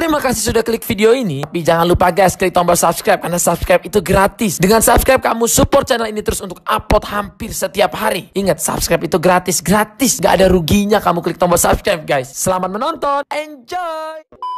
Terima kasih sudah klik video ini. Tapi jangan lupa guys klik tombol subscribe karena subscribe itu gratis. Dengan subscribe kamu support channel ini terus untuk upload hampir setiap hari. Ingat subscribe itu gratis, gratis. Gak ada ruginya kamu klik tombol subscribe guys. Selamat menonton, enjoy!